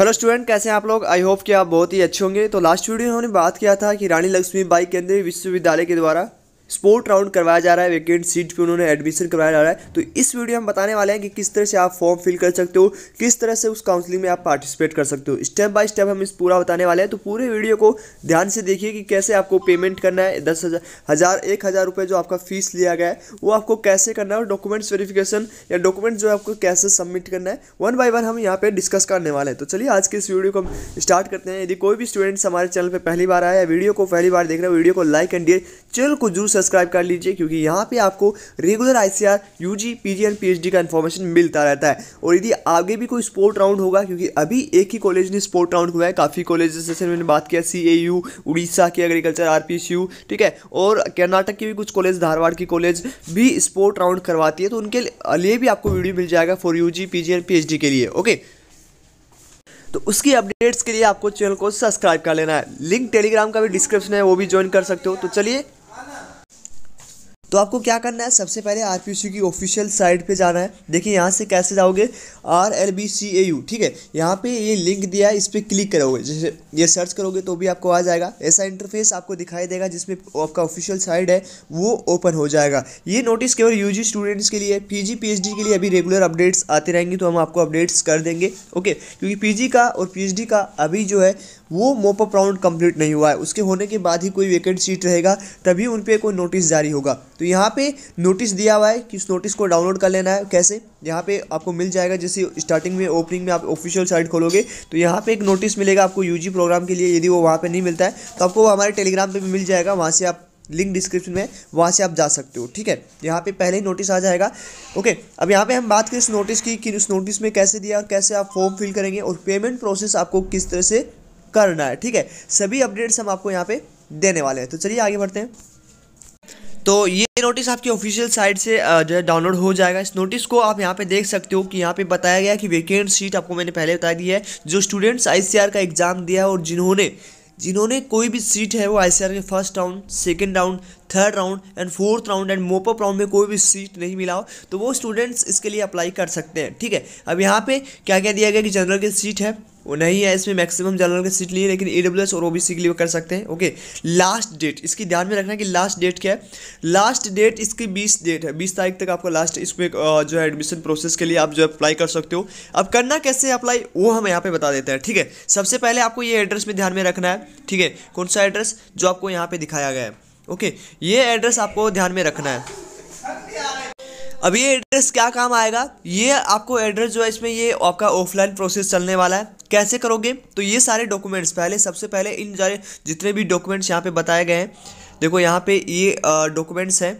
hello student कैसे हैं आप लोग आई होप कि आप बहुत ही अच्छे होंगे तो लास्ट वीडियो में हमने बात किया था कि रानी लक्ष्मी बाई केंद्रीय विश्वविद्यालय के द्वारा स्पोर्ट राउंड करवाया जा रहा है वैकेंट सीट पे उन्होंने एडमिशन करवाया जा रहा है तो इस वीडियो में हम बताने वाले हैं कि किस तरह से आप फॉर्म फिल कर सकते हो किस तरह से उस काउंसलिंग में आप पार्टिसिपेट कर सकते हो स्टेप बाय स्टेप हम इस पूरा बताने वाले हैं तो पूरे वीडियो को ध्यान से देखिए कि कैसे आपको पेमेंट करना है दस हज़ार हज़ार एक हज़ार रुपये जो आपका फीस लिया गया है वो आपको कैसे करना है और डॉक्यूमेंट्स वेरिफिकेशन या डॉक्यूमेंट जो है आपको कैसे सबमिट करना है वन बाय वन हम यहाँ पर डिस्कस करने वाले हैं तो चलिए आज के इस वीडियो को हम स्टार्ट करते हैं यदि कोई भी स्टूडेंट्स हमारे चैनल पर पहली बार आया है वीडियो को पहली बार देख रहे हैं वीडियो को लाइक एंड चैनल को जरूर सब्सक्राइब कर लीजिए क्योंकि यहाँ पे आपको regular I C R U G P G and P H D का इन्फॉर्मेशन मिलता रहता है और यदि आगे भी कोई स्पोर्ट राउंड होगा क्योंकि अभी एक ही कॉलेज ने स्पोर्ट राउंड हुआ है काफ़ी कॉलेज जैसे मैंने बात किया सी ए यू उड़ीसा के एग्रीकल्चर आर पी यू ठीक है और कर्नाटक के भी कुछ कॉलेज धारवाड़ की कॉलेज भी स्पोर्ट राउंड करवाती है तो उनके लिए भी आपको वीडियो मिल जाएगा for U G P G and P H D के लिए ओके तो उसकी अपडेट्स के लिए आपको चैनल को सब्सक्राइब कर लेना है लिंक टेलीग्राम का भी डिस्क्रिप्शन है वो भी ज्वाइन कर सकते हो तो चलिए तो आपको क्या करना है सबसे पहले आर की ऑफिशियल साइट पे जाना है देखिए यहाँ से कैसे जाओगे R L B C A U ठीक है यहाँ पे ये लिंक दिया है इस पर क्लिक करोगे जैसे ये सर्च करोगे तो भी आपको आ जाएगा ऐसा इंटरफेस आपको दिखाई देगा जिसमें आपका ऑफिशियल साइट है वो ओपन हो जाएगा ये नोटिस केवल यू स्टूडेंट्स के लिए पी जी के लिए अभी रेगुलर अपडेट्स आते रहेंगे तो हम आपको अपडेट्स कर देंगे ओके क्योंकि पी का और पी का अभी जो है वो मोपअप राउंड कम्प्लीट नहीं हुआ है उसके होने के बाद ही कोई वेकेंट सीट रहेगा तभी उन पर कोई नोटिस जारी होगा तो यहाँ पे नोटिस दिया हुआ है कि उस नोटिस को डाउनलोड कर लेना है कैसे यहाँ पे आपको मिल जाएगा जैसे स्टार्टिंग में ओपनिंग में आप ऑफिशियल साइट खोलोगे तो यहाँ पे एक नोटिस मिलेगा आपको यूजी प्रोग्राम के लिए यदि वो वहाँ पे नहीं मिलता है तो आपको हमारे टेलीग्राम पर भी मिल जाएगा वहाँ से आप लिंक डिस्क्रिप्शन में वहाँ से आप जा सकते हो ठीक है यहाँ पे पहले ही नोटिस आ जाएगा ओके अब यहाँ पे हम बात करें इस नोटिस की कि उस नोटिस में कैसे दिया और कैसे आप फॉर्म फिल करेंगे और पेमेंट प्रोसेस आपको किस तरह से करना है ठीक है सभी अपडेट्स हम आपको यहाँ पे देने वाले हैं तो चलिए आगे बढ़ते हैं तो ये नोटिस आपकी ऑफिशियल साइट से जो है डाउनलोड हो जाएगा इस नोटिस को आप यहाँ पे देख सकते हो कि यहाँ पे बताया गया कि वेकेंट सीट आपको मैंने पहले बता दी है जो स्टूडेंट्स आईसीआर का एग्ज़ाम दिया है और जिन्होंने जिन्होंने कोई भी सीट है वो आईसीआर के first round second round third round and fourth round and mop up round में कोई भी सीट नहीं मिला हो तो वो स्टूडेंट्स इसके लिए अप्लाई कर सकते हैं ठीक है अब यहाँ पे क्या क्या दिया गया कि जनरल की सीट है वो नहीं है इसमें मैक्सिमम जनरल की सीट लिए लेकिन ई और ओबीसी के लिए कर सकते हैं ओके लास्ट डेट इसकी ध्यान में रखना कि लास्ट डेट क्या है लास्ट डेट इसकी बीस डेट है बीस तारीख तक आपको लास्ट इसमें जो है एडमिशन प्रोसेस के लिए आप जो है अप्लाई कर सकते हो अब करना कैसे अप्लाई वो हम यहाँ पर बता देते हैं ठीक है सबसे पहले आपको ये एड्रेस में ध्यान में रखना है ठीक है कौन सा एड्रेस जो आपको यहाँ पर दिखाया गया है ओके ये एड्रेस आपको ध्यान में रखना है अब ये एड्रेस क्या काम आएगा ये आपको एड्रेस जो है इसमें ये आपका ऑफलाइन प्रोसेस चलने वाला है कैसे करोगे तो ये सारे डॉक्यूमेंट्स पहले सबसे पहले इन सारे जितने भी डॉक्यूमेंट्स यहाँ पे बताए गए हैं देखो यहाँ पे ये डॉक्यूमेंट्स हैं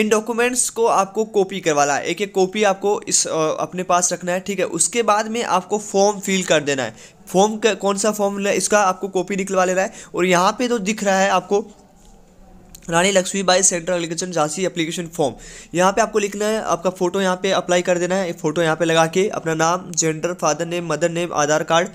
इन डॉक्यूमेंट्स को आपको कॉपी करवाना है एक एक कॉपी आपको इस आ, अपने पास रखना है ठीक है उसके बाद में आपको फॉर्म फिल कर देना है फॉर्म कौन सा फॉर्म इसका आपको कॉपी निकलवा लेना है और यहाँ पे जो तो दिख रहा है आपको Rani Lakshmi Bai central agriculture Jhansi application form यहाँ पे आपको लिखना है आपका फोटो यहाँ पे अप्लाई कर देना है फोटो यहाँ पे लगा के अपना नाम gender father name mother name Aadhaar card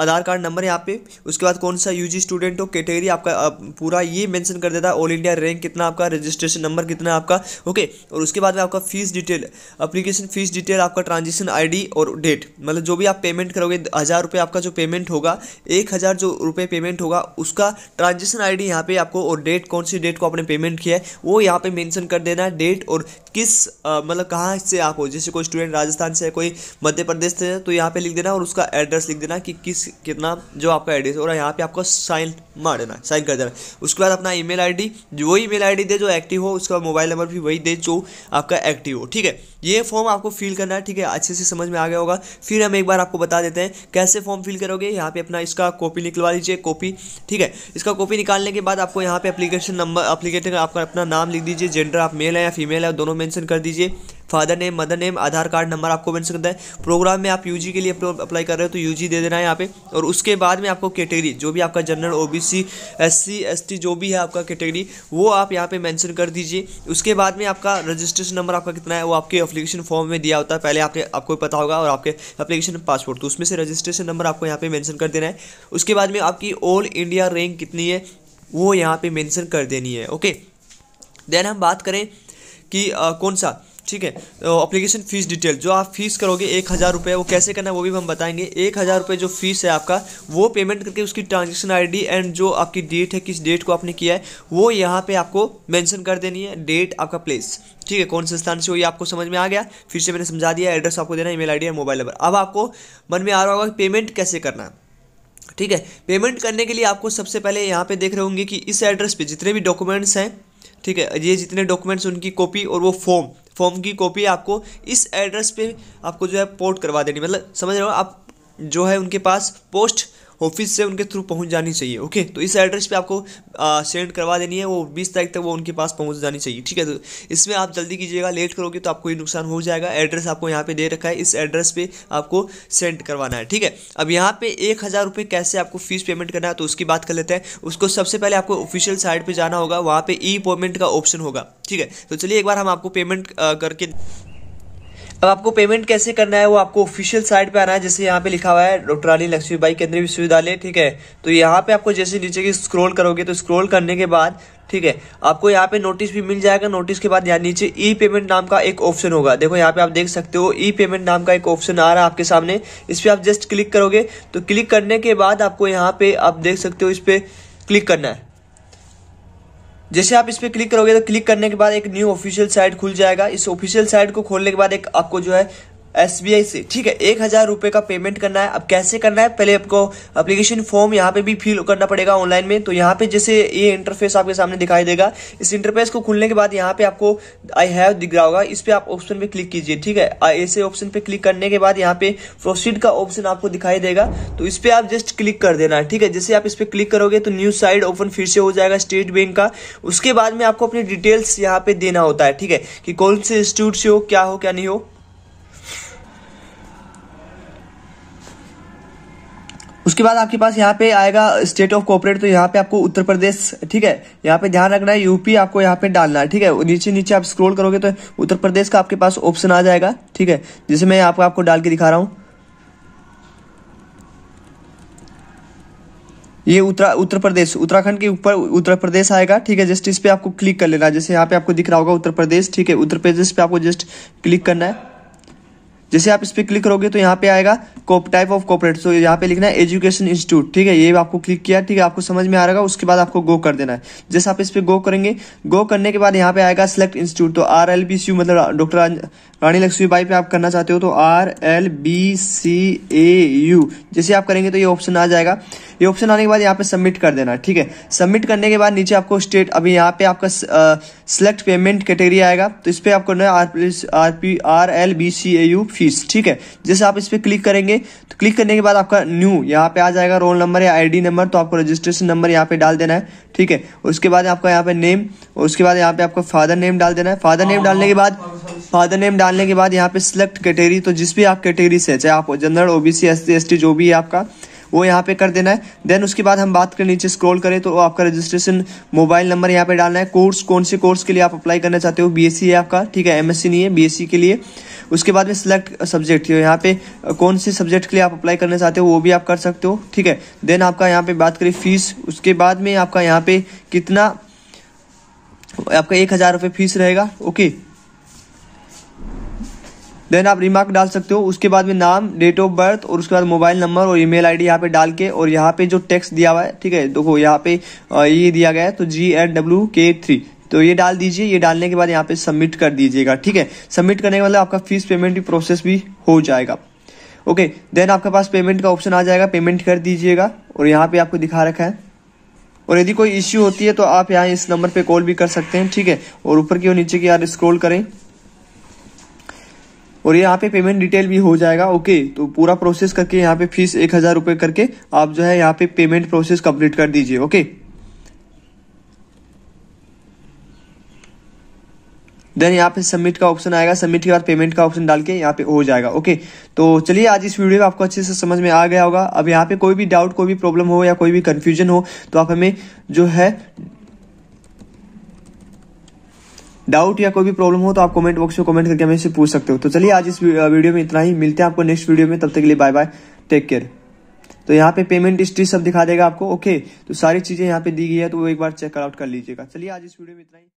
Aadhaar card number यहाँ पे उसके बाद कौन सा यूजी स्टूडेंट हो कैटेगरी आपका पूरा ये मेंशन कर देता है ऑल इंडिया रैंक कितना आपका रजिस्ट्रेशन नंबर कितना आपका ओके और उसके बाद में आपका fees detail application fees detail आपका ट्रांजेक्शन आई और डेट मतलब जो भी आप पेमेंट करोगे हज़ार रुपये आपका जो पेमेंट होगा एक हज़ार जो रुपये पेमेंट होगा उसका ट्रांजेक्शन आई डी यहाँ पे आपको और डेट कौन सी डेट को आपने पेमेंट किया है वो यहाँ पर मैंशन कर देना है डेट और किस मतलब कहाँ से आप हो जैसे कोई स्टूडेंट राजस्थान से है कोई मध्य प्रदेश से है तो यहाँ पे लिख देना और उसका एड्रेस लिख देना कि किस कितना जो आपका एड्रेस हो रहा है यहाँ पे आपको साइन मार देना साइन कर देना उसके बाद अपना ईमेल आईडी वो ईमेल आईडी दे जो एक्टिव हो उसका मोबाइल नंबर भी वही दे जो आपका एक्टिव हो ठीक है ये फॉर्म आपको फिल करना है ठीक है अच्छे से समझ में आ गया होगा फिर हम एक बार आपको बता देते हैं कैसे फॉर्म फिल करोगे यहाँ पे अपना इसका कॉपी निकलवा लीजिए कॉपी ठीक है इसका कॉपी निकालने के बाद आपको यहाँ पे एप्लीकेशन नंबर एप्लीकेशन आपका अपना नाम लिख दीजिए जेंडर आप मेल है या फीमेल है दोनों मैंसन कर दीजिए father name mother name Aadhaar card number आपको बन सकता है प्रोग्राम में आप यूजी के लिए अप्लाई कर रहे हो तो यूजी दे देना है यहाँ पे और उसके बाद में आपको कैटेगरी जो भी आपका general OBC S C S T जो भी है आपका कैटेगरी वो आप यहाँ पे मेंशन कर दीजिए उसके बाद में आपका रजिस्ट्रेशन नंबर आपका कितना है वो आपके अप्लीकेशन फॉर्म में दिया होता है पहले आपने आपको पता होगा और आपके अप्लीकेशन पासपोर्ट तो उसमें से रजिस्ट्रेशन नंबर आपको यहाँ पर मैंशन कर देना है उसके बाद में आपकी ऑल इंडिया रैंक कितनी है वो यहाँ पर मैंसन कर देनी है ओके देन हम बात करें कि आ, कौन सा ठीक है तो अप्लीकेशन फ़ीस डिटेल जो आप फीस करोगे एक हज़ार रुपये वो कैसे करना है वो भी हम बताएंगे एक हज़ार रुपये जो फीस है आपका वो पेमेंट करके उसकी ट्रांजेक्शन आईडी एंड जो आपकी डेट है किस डेट को आपने किया है वो यहाँ पे आपको मेंशन कर देनी है डेट आपका प्लेस ठीक है कौन से स्थान से हो ये आपको समझ में आ गया फिर से मैंने समझा दिया एड्रेस आपको देना email I mobile number अब आपको मन में आ रहा होगा कि पेमेंट कैसे करना है ठीक है पेमेंट करने के लिए आपको सबसे पहले यहाँ पे देख रहे होंगे कि इस एड्रेस पे जितने भी डॉक्यूमेंट्स हैं ठीक है ये जितने डॉक्यूमेंट्स उनकी कॉपी और वो फॉर्म फॉर्म की कॉपी आपको इस एड्रेस पे आपको जो है पोर्ट करवा देनी मतलब समझ रहे हो आप जो है उनके पास पोस्ट ऑफिस से उनके थ्रू पहुँच जानी चाहिए ओके तो इस एड्रेस पर आपको सेंड करवा देनी है वो बीस तारीख तक वो उनके पास पहुँच जानी चाहिए ठीक है तो इसमें आप जल्दी कीजिएगा लेट करोगे तो आपको ये नुकसान हो जाएगा एड्रेस आपको यहाँ पर दे रखा है इस एड्रेस पर आपको सेंड करवाना है ठीक है अब यहाँ पर एक हज़ार रुपये कैसे आपको फीस पेमेंट करना है तो उसकी बात कर लेते हैं उसको सबसे पहले आपको ऑफिशियल साइट पर जाना होगा वहाँ पर ई पेमेंट का ऑप्शन होगा ठीक है तो चलिए एक बार हम आपको पेमेंट करके अब आपको पेमेंट कैसे करना है वो आपको ऑफिशियल साइट पे आना है जैसे यहाँ पे लिखा हुआ है डॉक्टर रानी बाई केंद्रीय विश्वविद्यालय ठीक है तो यहाँ पे आपको जैसे नीचे की स्क्रॉल करोगे तो स्क्रॉल करने के बाद ठीक है आपको यहाँ पे नोटिस भी मिल जाएगा नोटिस के बाद यहाँ नीचे ई पेमेंट नाम का एक ऑप्शन होगा देखो यहाँ पे आप देख सकते हो ई पेमेंट नाम का एक ऑप्शन आ रहा है आपके सामने इस पर आप जस्ट क्लिक करोगे तो क्लिक करने के बाद आपको यहाँ पे आप देख सकते हो इस पर क्लिक करना है जैसे आप इस पर क्लिक करोगे तो क्लिक करने के बाद एक न्यू ऑफिशियल साइट खुल जाएगा इस ऑफिशियल साइट को खोलने के बाद एक आपको जो है एस से ठीक है एक हजार रुपये का पेमेंट करना है अब कैसे करना है पहले आपको एप्लीकेशन फॉर्म यहाँ पे भी फिल करना पड़ेगा ऑनलाइन में तो यहाँ पे जैसे ये इंटरफेस आपके सामने दिखाई देगा इस इंटरफेस को खुलने के बाद यहाँ पे आपको आई हैव दिख रहा होगा इस पर आप ऑप्शन पे क्लिक कीजिए ठीक है ऐसे ऑप्शन पे क्लिक करने के बाद यहाँ पे प्रोसीड का ऑप्शन आपको दिखाई देगा तो इस पर आप जस्ट क्लिक कर देना है ठीक है जैसे आप इस पर क्लिक करोगे तो न्यू साइड ओपन फिर से हो जाएगा स्टेट बैंक का उसके बाद में आपको अपनी डिटेल्स यहाँ पे देना होता है ठीक है कि कौन से इंस्टीट्यूट से हो क्या हो क्या नहीं हो उसके बाद आपके पास यहाँ पे आएगा स्टेट ऑफ कॉपरेट तो यहाँ पे आपको उत्तर प्रदेश ठीक है यहाँ पे ध्यान रखना है यूपी आपको यहाँ पे डालना है ठीक है नीचे नीचे आप स्क्रॉल करोगे तो उत्तर प्रदेश का आपके पास ऑप्शन आ जाएगा ठीक है जिसे मैं यहाँ आपको डाल के दिखा रहा हूँ ये उत्तरा उत्तर प्रदेश उत्तराखंड के ऊपर उत्तर प्रदेश आएगा ठीक है जस्ट इस पे आपको क्लिक कर लेना जैसे यहाँ पे आपको दिख रहा होगा उत्तर प्रदेश ठीक है उत्तर प्रदेश पे आपको जस्ट क्लिक करना है जैसे आप इस पर क्लिक करोगे तो यहाँ पे आएगा कोप टाइप ऑफ कॉपरेट तो यहाँ पे लिखना है एजुकेशन इंस्टीट्यूट ठीक है ये आपको क्लिक किया ठीक है आपको समझ में आ रहा उसके बाद आपको गो कर देना है जैसे आप इस पर गो करेंगे गो करने के बाद यहाँ पे आएगा सेलेक्ट इंस्टीट्यूट तो आर एल बी सी मतलब डॉक्टर रानी लक्ष्मी बाई पे आप करना चाहते हो तो R L B C A U जैसे आप करेंगे तो ये ऑप्शन आ जाएगा ये ऑप्शन आने के बाद यहाँ पे सबमिट कर देना ठीक है सबमिट करने के बाद नीचे आपको स्टेट अभी यहाँ पे आपका सिलेक्ट पेमेंट कैटेगरी आएगा तो इस पर आपको ना R R P R L B C A U fees ठीक है जैसे आप इस पर क्लिक करेंगे तो क्लिक करने के बाद आपका न्यू यहाँ पे आ जाएगा रोल नंबर या आई नंबर तो आपको रजिस्ट्रेशन नंबर यहाँ पे डाल देना है ठीक है उसके बाद आपका यहाँ पे नेम उसके बाद यहाँ पे आपका फादर नेम डाल देना है फादर नेम डालने के बाद फादर नेम डालने के बाद यहाँ पे सिलेक्ट कैटेगरी तो जिस भी आप कैटेगरी से चाहे आप general OBC S C S T जो भी है आपका वो यहाँ पे कर देना है देन उसके बाद हम बात करें नीचे स्क्रॉल करें तो आपका रजिस्ट्रेशन मोबाइल नंबर यहाँ पे डालना है कोर्स कौन से कोर्स के लिए आप अप्लाई करना चाहते हो बी है आपका ठीक है एमएससी नहीं है बी के लिए उसके बाद में सिलेक्ट सब्जेक्ट यहाँ पे कौन से सब्जेक्ट के लिए आप अप्लाई करना चाहते हो वो भी आप कर सकते हो ठीक है देन आपका यहाँ पे बात करें फीस उसके बाद में आपका यहाँ पे कितना आपका एक हज़ार रुपये फीस रहेगा ओके देन आप रिमार्क डाल सकते हो उसके बाद में नाम डेट ऑफ बर्थ और उसके बाद मोबाइल नंबर और ईमेल आईडी यहाँ पे डाल के और यहाँ पे जो टेक्स्ट दिया हुआ है ठीक है देखो यहाँ पे ये दिया गया है तो जी एड डब्ल्यू के थ्री तो ये डाल दीजिए ये डालने के बाद यहाँ पे सबमिट कर दीजिएगा ठीक है सबमिट करने के बाद मतलब आपका फीस पेमेंट भी प्रोसेस भी हो जाएगा ओके देन आपके पास पेमेंट का ऑप्शन आ जाएगा पेमेंट कर दीजिएगा और यहाँ पे आपको दिखा रखा है और यदि कोई इश्यू होती है तो आप यहाँ इस नंबर पे कॉल भी कर सकते हैं ठीक है और ऊपर की ओर नीचे की यार स्क्रॉल करें और यहाँ पे पेमेंट डिटेल भी हो जाएगा ओके तो पूरा प्रोसेस करके यहाँ पे फीस एक हज़ार रुपए करके आप जो है यहाँ पे पेमेंट प्रोसेस कंप्लीट कर दीजिए ओके देन यहाँ पे सबमिट का ऑप्शन आएगा सबमिट के बाद पेमेंट का ऑप्शन डाल के यहाँ पे हो जाएगा ओके तो चलिए आज इस वीडियो में आपको अच्छे से समझ में आ गया होगा अब यहाँ पे कोई भी डाउट कोई भी प्रॉब्लम हो या कोई भी कंफ्यूजन हो तो आप हमें जो है डाउट या कोई भी प्रॉब्लम हो तो आप कमेंट बॉक्स में कमेंट करके हमें पूछ सकते हो तो चलिए आज इस वीडियो में इतना ही मिलते हैं आपको नेक्स्ट वीडियो में तब तक के लिए बाय बाय टेक केयर तो यहाँ पे पेमेंट हिस्ट्री सब दिखा देगा आपको ओके तो सारी चीजें यहाँ पे दी गई है तो वो एक बार चेकआउट कर लीजिएगा चलिए आज इस वीडियो में इतना ही